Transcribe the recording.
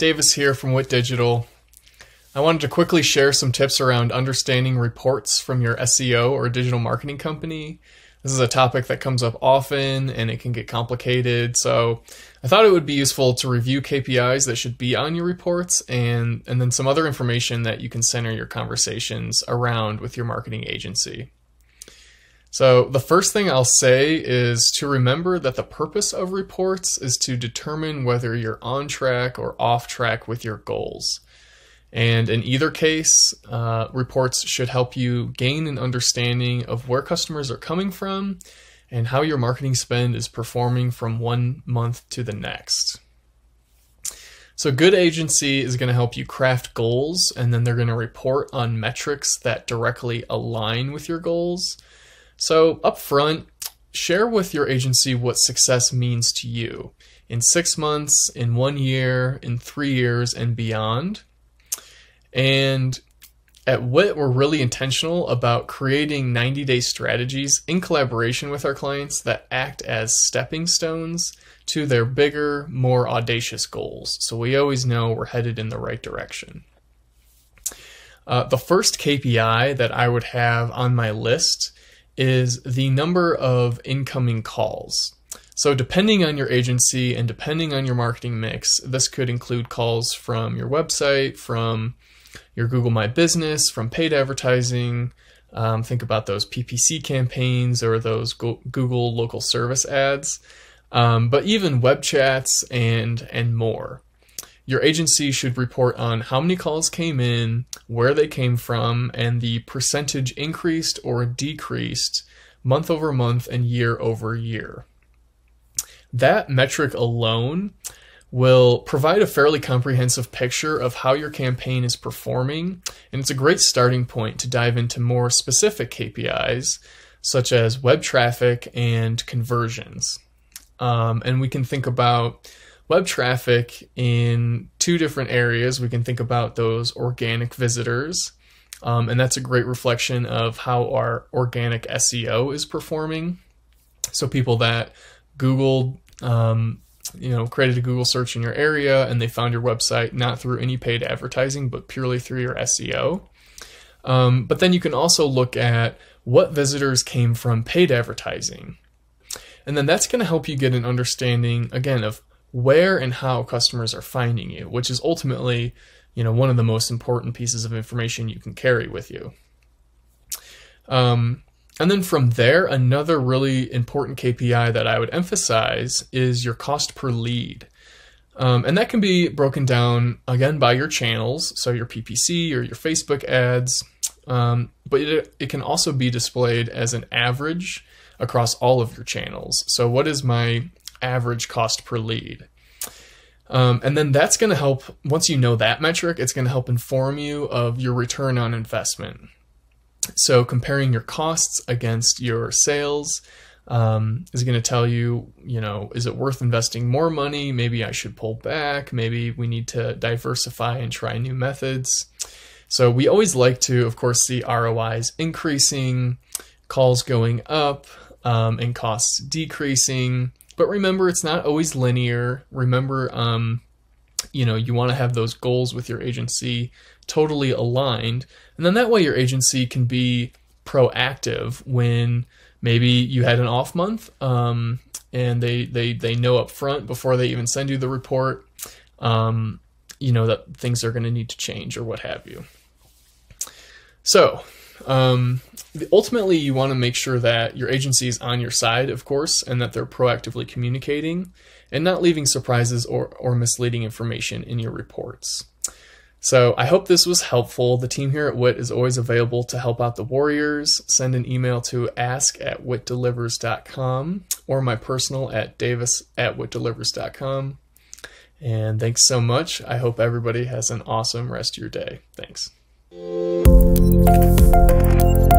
Davis here from Wit Digital. I wanted to quickly share some tips around understanding reports from your SEO or digital marketing company. This is a topic that comes up often and it can get complicated, so I thought it would be useful to review KPIs that should be on your reports and, and then some other information that you can center your conversations around with your marketing agency. So the first thing I'll say is to remember that the purpose of reports is to determine whether you're on track or off track with your goals. And in either case, uh, reports should help you gain an understanding of where customers are coming from and how your marketing spend is performing from one month to the next. So good agency is going to help you craft goals and then they're going to report on metrics that directly align with your goals. So, up front, share with your agency what success means to you in six months, in one year, in three years, and beyond. And at WIT, we're really intentional about creating 90 day strategies in collaboration with our clients that act as stepping stones to their bigger, more audacious goals. So we always know we're headed in the right direction. Uh, the first KPI that I would have on my list is the number of incoming calls. So depending on your agency and depending on your marketing mix, this could include calls from your website, from your Google My Business, from paid advertising. Um, think about those PPC campaigns or those Google local service ads, um, but even web chats and and more your agency should report on how many calls came in, where they came from, and the percentage increased or decreased month over month and year over year. That metric alone will provide a fairly comprehensive picture of how your campaign is performing, and it's a great starting point to dive into more specific KPIs, such as web traffic and conversions. Um, and we can think about web traffic in two different areas. We can think about those organic visitors, um, and that's a great reflection of how our organic SEO is performing. So people that Google, um, you know, created a Google search in your area and they found your website not through any paid advertising, but purely through your SEO. Um, but then you can also look at what visitors came from paid advertising. And then that's going to help you get an understanding, again, of where and how customers are finding you, which is ultimately, you know, one of the most important pieces of information you can carry with you. Um, and then from there, another really important KPI that I would emphasize is your cost per lead. Um, and that can be broken down again by your channels, so your PPC or your Facebook ads, um, but it, it can also be displayed as an average across all of your channels. So, what is my average cost per lead. Um, and then that's going to help, once you know that metric, it's going to help inform you of your return on investment. So comparing your costs against your sales um, is going to tell you, you know, is it worth investing more money? Maybe I should pull back. Maybe we need to diversify and try new methods. So we always like to, of course, see ROIs increasing, calls going up, um, and costs decreasing. But remember, it's not always linear. Remember, um, you know, you want to have those goals with your agency totally aligned. And then that way your agency can be proactive when maybe you had an off month um, and they, they, they know up front before they even send you the report, um, you know, that things are going to need to change or what have you. So um, ultimately, you want to make sure that your agency is on your side, of course, and that they're proactively communicating and not leaving surprises or, or misleading information in your reports. So I hope this was helpful. The team here at WIT is always available to help out the Warriors. Send an email to ask at witdelivers.com or my personal at davis at witdelivers.com. And thanks so much. I hope everybody has an awesome rest of your day. Thanks. Thank you.